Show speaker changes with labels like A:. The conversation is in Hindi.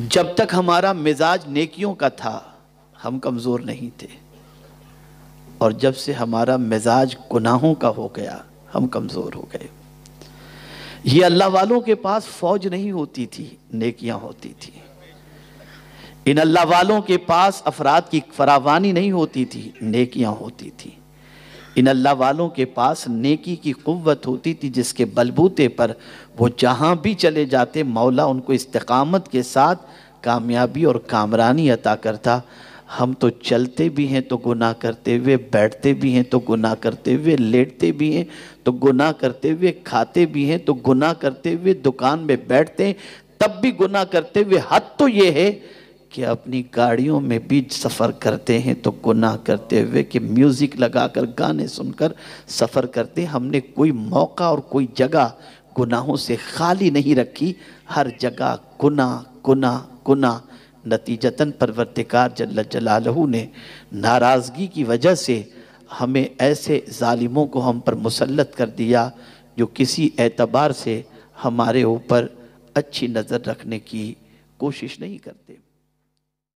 A: जब तक हमारा मिजाज नेकियों का था हम कमज़ोर नहीं थे और जब से हमारा मिजाज गुनाहों का हो गया हम कमज़ोर हो गए ये अल्लाह वालों के पास फौज नहीं होती थी नेकियां होती थी इन अल्लाह वालों के पास अफराद की फरावानी नहीं होती थी नेकियां होती थी इन अल्लाह वालों के पास नेकी की क़वत होती थी जिसके बलबूते पर वो जहाँ भी चले जाते मौला उनको इस्तकामत के साथ कामयाबी और कामरानी अता करता हम तो चलते भी हैं तो गुनाह करते हुए बैठते भी हैं तो गुनाह करते हुए लेटते भी हैं तो गुनाह करते हुए खाते भी हैं तो गुनाह करते हुए दुकान में बैठते हैं तब भी गुनाह करते हुए हद तो ये है कि अपनी गाड़ियों में भी सफ़र करते हैं तो गुनाह करते हुए कि म्यूज़िक लगाकर गाने सुनकर सफ़र करते हमने कोई मौका और कोई जगह गुनाहों से खाली नहीं रखी हर जगह गुना गुना गुना नतीजतन परवरदिगार जल्ल जलालहू ने नाराज़गी की वजह से हमें ऐसे ालिमों को हम पर मुसलत कर दिया जो किसी एतबार से हमारे ऊपर अच्छी नज़र रखने की कोशिश नहीं करते